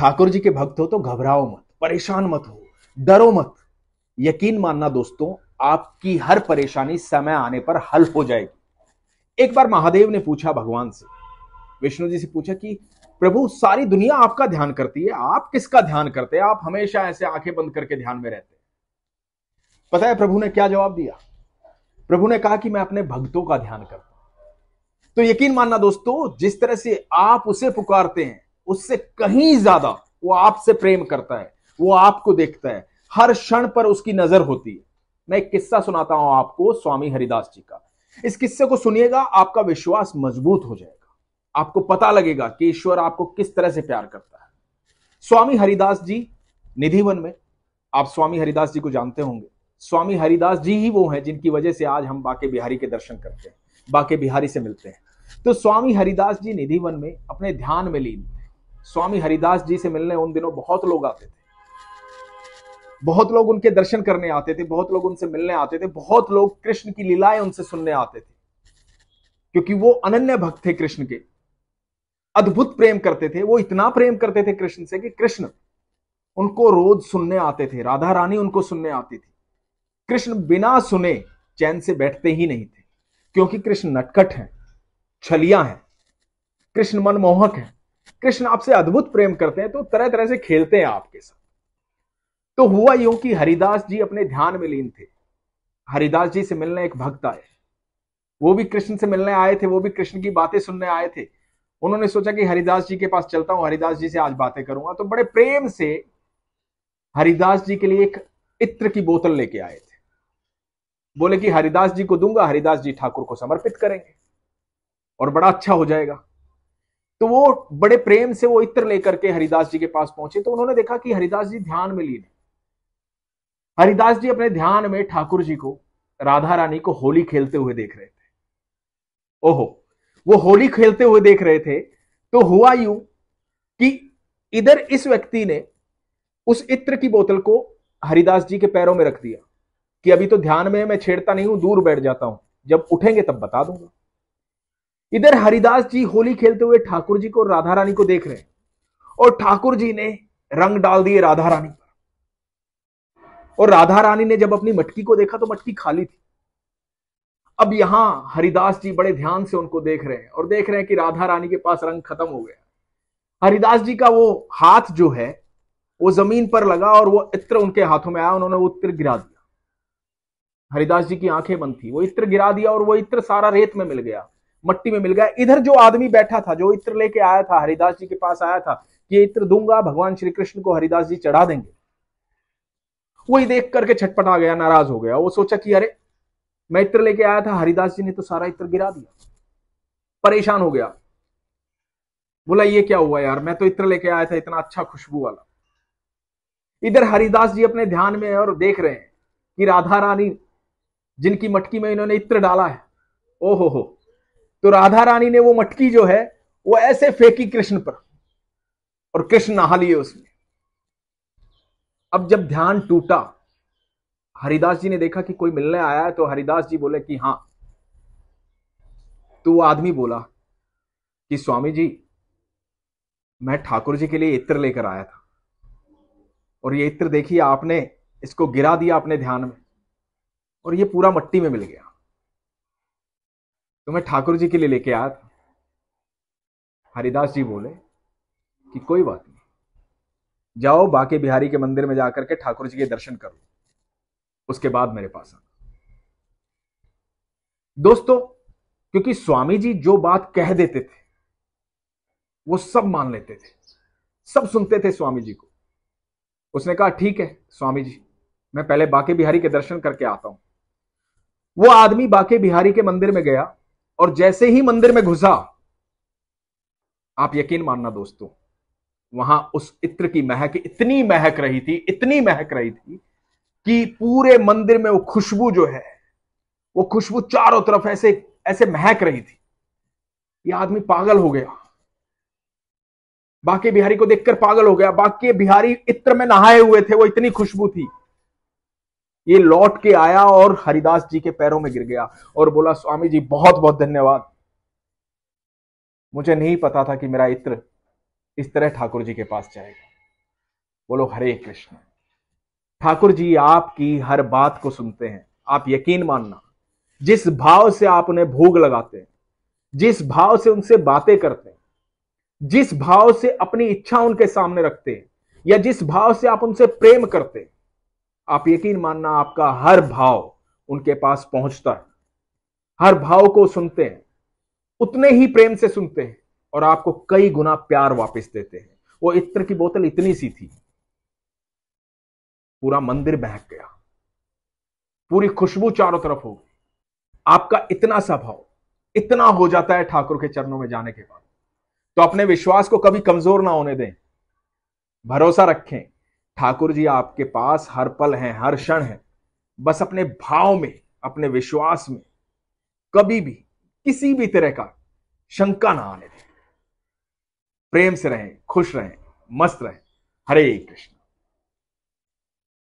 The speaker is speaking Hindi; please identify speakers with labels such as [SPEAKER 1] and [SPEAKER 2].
[SPEAKER 1] ठाकुर जी के भक्त हो तो घबराओ मत परेशान मत हो डरो मत यकीन मानना दोस्तों आपकी हर परेशानी समय आने पर हल हो जाएगी एक बार महादेव ने पूछा भगवान से विष्णु जी से पूछा कि प्रभु सारी दुनिया आपका ध्यान करती है आप किसका ध्यान करते हैं आप हमेशा ऐसे आंखें बंद करके ध्यान में रहते हैं पता है प्रभु ने क्या जवाब दिया प्रभु ने कहा कि मैं अपने भक्तों का ध्यान करता हूं तो यकीन मानना दोस्तों जिस तरह से आप उसे पुकारते हैं उससे कहीं ज्यादा वो आपसे प्रेम करता है वो आपको देखता है हर क्षण पर उसकी नजर होती है मैं एक किस्सा सुनाता हूं आपको स्वामी हरिदास जी का इस किस्से को सुनिएगा आपका विश्वास मजबूत हो जाएगा आपको पता लगेगा कि ईश्वर आपको किस तरह से प्यार करता है स्वामी हरिदास जी निधिवन में आप स्वामी हरिदास जी को जानते होंगे स्वामी हरिदास जी ही वो हैं जिनकी वजह से आज हम बाके बिहारी के दर्शन करते हैं बाके बिहारी से मिलते हैं तो स्वामी हरिदास जी निधिवन में अपने ध्यान में लीन थे स्वामी हरिदास जी से मिलने उन दिनों बहुत लोग आते थे बहुत लोग उनके दर्शन करने आते थे बहुत लोग उनसे मिलने आते थे बहुत लोग कृष्ण की लीलाएं उनसे सुनने आते थे क्योंकि वो अनन्य भक्त थे कृष्ण के अद्भुत प्रेम करते थे वो इतना प्रेम करते थे कृष्ण से कि कृष्ण उनको रोज सुनने आते थे राधा रानी उनको सुनने आती थी कृष्ण बिना सुने चैन से बैठते ही नहीं थे क्योंकि कृष्ण नटकट है छलिया है कृष्ण मनमोहक है कृष्ण आपसे अद्भुत प्रेम करते हैं तो तरह तरह से खेलते हैं आपके साथ तो हुआ यूं कि हरिदास जी अपने ध्यान में लीन थे हरिदास जी से मिलने एक भक्त आए वो भी कृष्ण से मिलने आए थे वो भी कृष्ण की बातें सुनने आए थे उन्होंने सोचा कि हरिदास जी के पास चलता हूं हरिदास जी से आज बातें करूंगा तो बड़े प्रेम से हरिदास जी के लिए एक इत्र की बोतल लेके आए थे बोले कि हरिदास जी को दूंगा हरिदास जी ठाकुर को समर्पित करेंगे और बड़ा अच्छा हो जाएगा तो वो बड़े प्रेम से वो इत्र लेकर के हरिदास जी के पास पहुंचे तो उन्होंने देखा कि हरिदास जी ध्यान में लीन हरिदास जी अपने ध्यान में ठाकुर जी को राधा रानी को होली खेलते हुए देख रहे थे ओहो वो होली खेलते हुए देख रहे थे तो हुआ यू कि इधर इस व्यक्ति ने उस इत्र की बोतल को हरिदास जी के पैरों में रख दिया कि अभी तो ध्यान में मैं छेड़ता नहीं हूं दूर बैठ जाता हूं जब उठेंगे तब बता दूंगा इधर हरिदास जी होली खेलते हुए ठाकुर जी को राधा रानी को देख रहे हैं और ठाकुर जी ने रंग डाल दिए राधा रानी पर और राधा रानी ने जब अपनी मटकी को देखा तो मटकी खाली थी अब यहां हरिदास जी बड़े ध्यान से उनको देख रहे हैं और देख रहे हैं कि राधा रानी के पास रंग खत्म हो गया हरिदास जी का वो हाथ जो है वो जमीन पर लगा और वो इत्र उनके हाथों में आया उन्होंने वो इत्र गिरा दिया हरिदास जी की आंखें बंद थी वो इत्र गिरा दिया और वो इत्र सारा रेत में मिल गया मट्टी में मिल गया इधर जो आदमी बैठा था जो इत्र लेके आया था हरिदास जी के पास आया था ये इत्र दूंगा भगवान श्री कृष्ण को हरिदास जी चढ़ा देंगे वही देख करके छटपट आ गया नाराज हो गया वो सोचा कि अरे मैं इत्र लेके आया था हरिदास जी ने तो सारा इत्र गिरा दिया परेशान हो गया बोला ये क्या हुआ यार मैं तो इत्र लेके आया था इतना अच्छा खुशबू वाला इधर हरिदास जी अपने ध्यान में और देख रहे हैं कि राधा रानी जिनकी मटकी में इन्होंने इत्र डाला है ओहो हो तो राधा रानी ने वो मटकी जो है वो ऐसे फेंकी कृष्ण पर और कृष्ण नहा लिए उसमें अब जब ध्यान टूटा हरिदास जी ने देखा कि कोई मिलने आया है तो हरिदास जी बोले कि हां तो वो आदमी बोला कि स्वामी जी मैं ठाकुर जी के लिए इत्र लेकर आया था और ये इत्र देखिए आपने इसको गिरा दिया अपने ध्यान में और ये पूरा मट्टी में मिल गया तो मैं ठाकुर जी के लिए लेके आया था हरिदास जी बोले कि कोई बात नहीं जाओ बाके बिहारी के मंदिर में जाकर के ठाकुर जी के दर्शन करो उसके बाद मेरे पास आना दोस्तों क्योंकि स्वामी जी जो बात कह देते थे वो सब मान लेते थे सब सुनते थे स्वामी जी को उसने कहा ठीक है स्वामी जी मैं पहले बाके बिहारी के दर्शन करके आता हूं वो आदमी बाके बिहारी के मंदिर में गया और जैसे ही मंदिर में घुसा आप यकीन मानना दोस्तों वहां उस इत्र की महक इतनी महक रही थी इतनी महक रही थी कि पूरे मंदिर में वो खुशबू जो है वो खुशबू चारों तरफ ऐसे ऐसे महक रही थी ये आदमी पागल हो गया बाकी बिहारी को देखकर पागल हो गया बाकी बिहारी इत्र में नहाए हुए थे वो इतनी खुशबू थी ये लौट के आया और हरिदास जी के पैरों में गिर गया और बोला स्वामी जी बहुत बहुत धन्यवाद मुझे नहीं पता था कि मेरा इत्र इस तरह ठाकुर जी के पास जाएगा बोलो हरे कृष्ण ठाकुर जी आपकी हर बात को सुनते हैं आप यकीन मानना जिस भाव से आप उन्हें भोग लगाते हैं जिस भाव से उनसे बातें करते हैं जिस भाव से अपनी इच्छा उनके सामने रखते हैं या जिस भाव से आप उनसे प्रेम करते हैं आप यकीन मानना आपका हर भाव उनके पास पहुंचता है हर भाव को सुनते हैं उतने ही प्रेम से सुनते हैं और आपको कई गुना प्यार वापस देते हैं वो इत्र की बोतल इतनी सी थी पूरा मंदिर बहक गया पूरी खुशबू चारों तरफ हो गई आपका इतना सा भाव इतना हो जाता है ठाकुर के चरणों में जाने के बाद तो अपने विश्वास को कभी कमजोर ना होने दें भरोसा रखें ठाकुर जी आपके पास हर पल हैं हर क्षण है बस अपने भाव में अपने विश्वास में कभी भी किसी भी तरह का शंका ना आने दें प्रेम से रहें खुश रहें मस्त रहें हरे कृष्ण